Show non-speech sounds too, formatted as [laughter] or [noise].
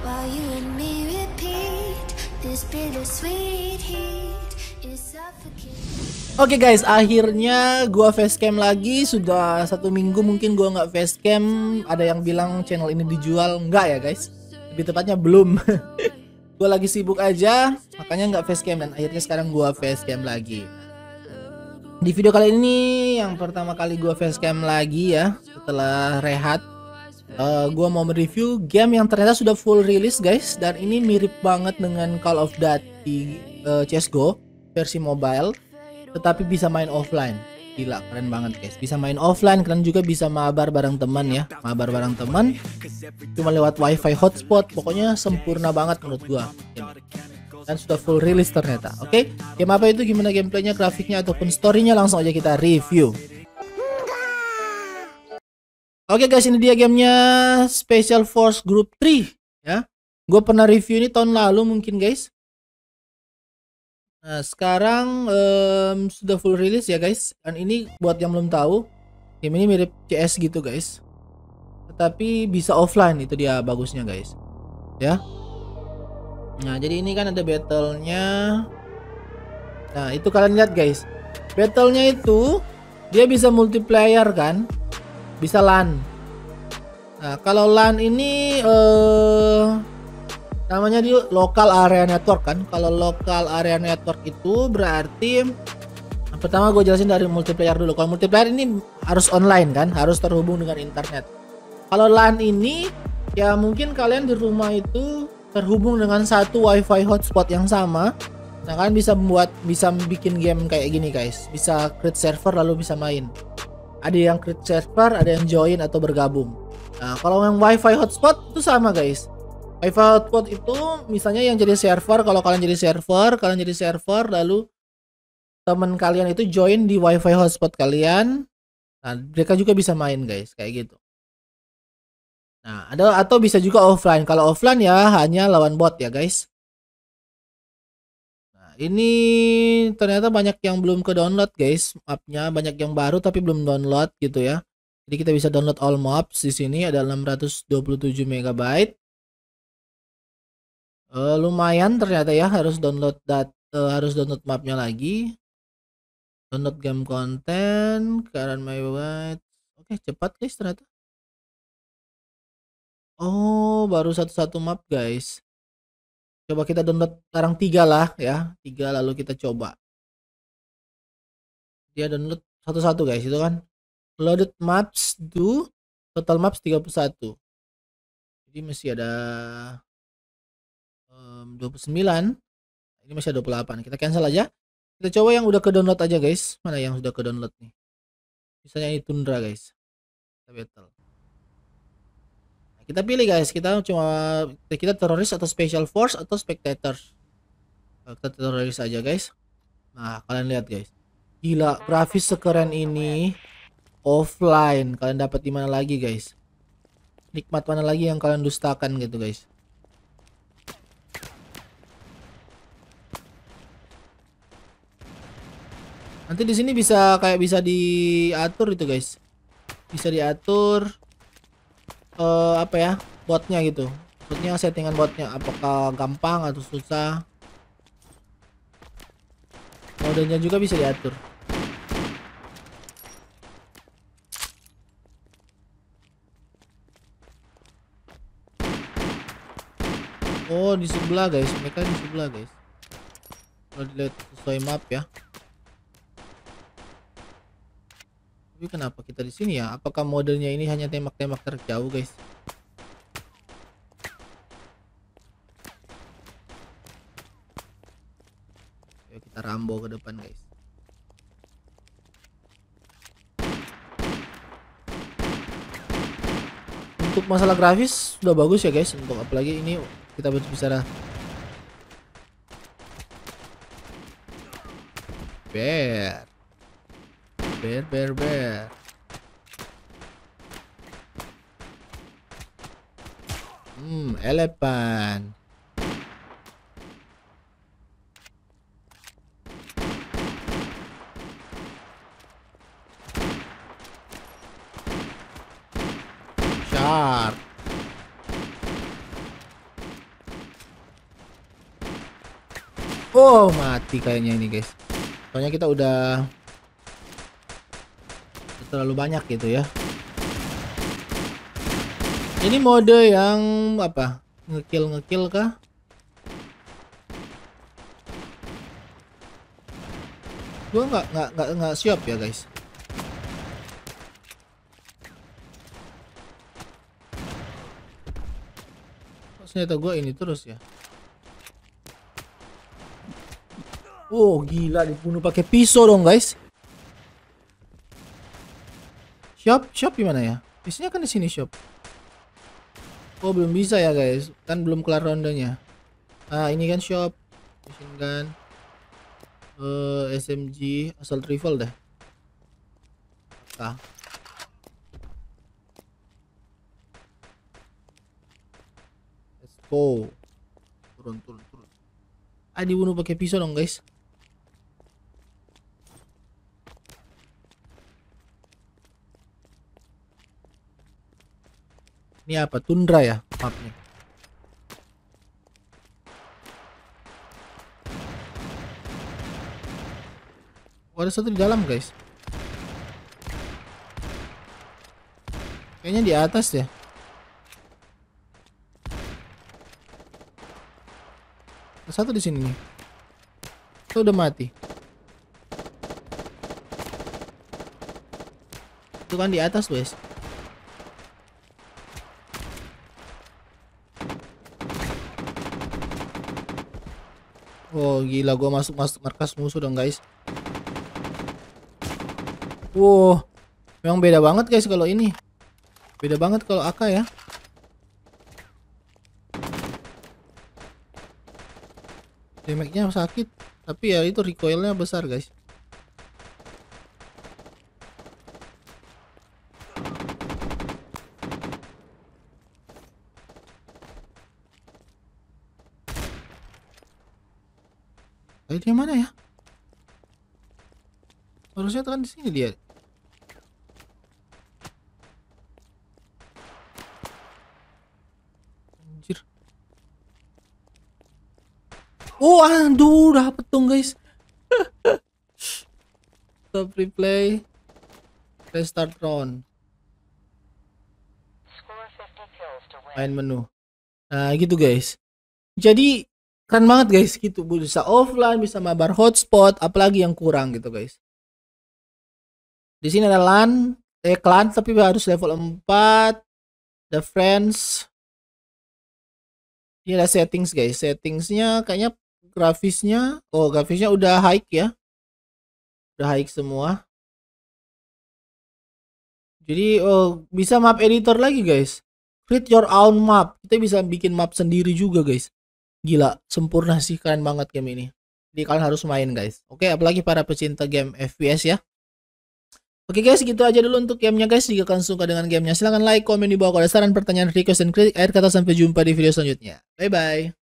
Oke okay guys, akhirnya gua facecam lagi. Sudah satu minggu mungkin gua nggak facecam. Ada yang bilang channel ini dijual, nggak ya guys? Lebih tepatnya belum. [laughs] gua lagi sibuk aja, makanya nggak facecam dan akhirnya sekarang gua facecam lagi. Di video kali ini yang pertama kali gua facecam lagi ya setelah rehat uh, eh, gue mau mereview game yang ternyata sudah full rilis guys dan ini mirip banget dengan Call of Duty uh, eh, CS:GO versi mobile tetapi bisa main offline gila keren banget guys bisa main offline keren juga bisa mabar bareng teman ya mabar bareng teman cuma lewat wifi hotspot pokoknya sempurna banget menurut gua dan sudah full rilis ternyata oke okay? game apa itu gimana gameplaynya grafiknya ataupun storynya langsung aja kita review Oke guys, ini dia gamenya Special Force Group 3 ya. Gue pernah review ini tahun lalu mungkin guys. Nah, sekarang um, sudah full rilis ya guys. Dan ini buat yang belum tahu, game ini mirip CS gitu guys. Tetapi bisa offline itu dia bagusnya guys. Ya. Nah, jadi ini kan ada battlenya. Nah, itu kalian lihat guys. battlenya itu dia bisa multiplayer kan bisa LAN nah kalau LAN ini eh, namanya di local area network kan kalau local area network itu berarti pertama gue jelasin dari multiplayer dulu kalau multiplayer ini harus online kan harus terhubung dengan internet kalau LAN ini ya mungkin kalian di rumah itu terhubung dengan satu wifi hotspot yang sama nah kalian bisa membuat bisa bikin game kayak gini guys bisa create server lalu bisa main ada yang create server ada yang join atau bergabung nah kalau yang wifi hotspot itu sama guys wifi hotspot itu misalnya yang jadi server kalau kalian jadi server kalian jadi server lalu teman kalian itu join di wifi hotspot kalian nah mereka juga bisa main guys kayak gitu Nah, ada atau bisa juga offline. Kalau offline ya hanya lawan bot ya, guys ini ternyata banyak yang belum ke download guys mapnya banyak yang baru tapi belum download gitu ya jadi kita bisa download all maps di sini ada 627 MB uh, lumayan ternyata ya harus download dat uh, harus download mapnya lagi download game konten current my white oke okay, cepat guys ternyata oh baru satu-satu map guys coba kita download sekarang tiga lah ya tiga lalu kita coba dia download satu-satu guys itu kan loaded maps do total maps 31 jadi masih ada um, mmm, 29 ini masih ada 28 kita cancel aja kita coba yang udah ke download aja guys mana yang sudah ke download nih misalnya ini tundra guys kita battle kita pilih guys kita cuma kita teroris atau special force atau spectator, kita teroris aja guys nah kalian lihat guys gila grafis sekeren ini offline kalian dapat di mana lagi guys nikmat mana lagi yang kalian dustakan gitu guys nanti di sini bisa kayak bisa diatur itu guys bisa diatur uh, apa ya botnya gitu botnya settingan botnya apakah gampang atau susah modenya juga bisa diatur Oh di sebelah guys mereka di sebelah guys kalau dilihat sesuai map ya Tapi kenapa kita di sini ya? Apakah modelnya ini hanya tembak-tembak terjauh, guys? Yuk kita rambo ke depan, guys. Untuk masalah grafis sudah bagus ya, guys. Untuk apalagi ini kita berbicara Bear Bear, bear, bear. Hmm, elephant. Shark. Oh, mati kayaknya ini, guys. Soalnya kita udah terlalu banyak gitu ya ini mode yang apa ngekill ngekill kah gua nggak nggak nggak nggak siap ya guys ternyata gua ini terus ya Oh gila dibunuh pakai pisau dong guys Shop, shop gimana ya? Biasanya kan di sini shop. Oh, belum bisa ya, guys. Kan belum kelar rondanya. Ah, ini kan shop. Machine kan Uh, eh, SMG asal rifle deh. Ah. Let's Turun, turun, turun. Ah, dibunuh pakai pisau dong, guys. Ini apa? Tundra ya mapnya. Oh, ada satu di dalam, guys. Kayaknya di atas ya. Ada satu di sini nih. Itu udah mati. Itu kan di atas, guys. Oh gila gua masuk-masuk markas musuh dong guys. Wow. Memang beda banget guys kalau ini. Beda banget kalau AK ya. Damage-nya sakit, tapi ya itu recoilnya besar guys. Tadi dia mana ya? Harusnya kan di sini dia. Anjir. Oh, aduh, udah petung, guys. [laughs] Stop replay. Restart round. Main menu. Nah, gitu, guys. Jadi keren banget guys gitu bisa offline bisa mabar hotspot apalagi yang kurang gitu guys di sini ada LAN eh klan tapi harus level 4 the friends ini ada settings guys settingsnya kayaknya grafisnya oh grafisnya udah high ya udah high semua jadi oh, bisa map editor lagi guys create your own map kita bisa bikin map sendiri juga guys gila sempurna sih keren banget game ini jadi kalian harus main guys oke apalagi para pecinta game FPS ya Oke guys, gitu aja dulu untuk gamenya guys. Jika kalian suka dengan gamenya, silahkan like, komen di bawah kalau ada saran, pertanyaan, request, dan kritik. Akhir kata sampai jumpa di video selanjutnya. Bye-bye.